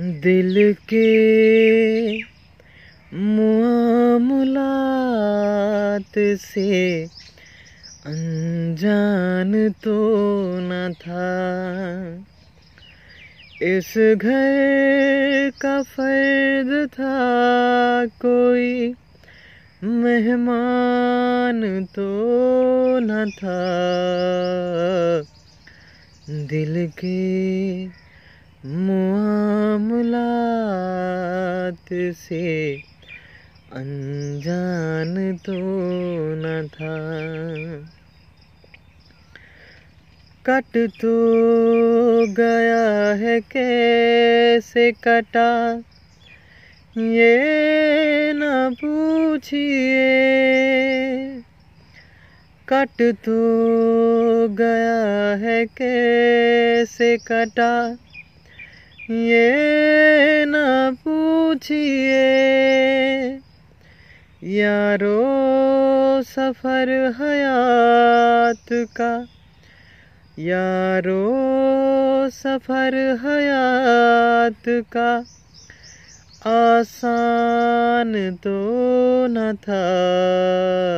दिल के मामलात से अनजान तो न था इस घर का फर्द था कोई मेहमान तो न था दिल के मुआमलात से अनजान तो न था कट तो गया है कैसे कटा ये न पूछिए कट तो गया है कैसे कटा ये न पूछिए यारो सफ़र हयात का यारो सफ़र हयात का आसान तो न था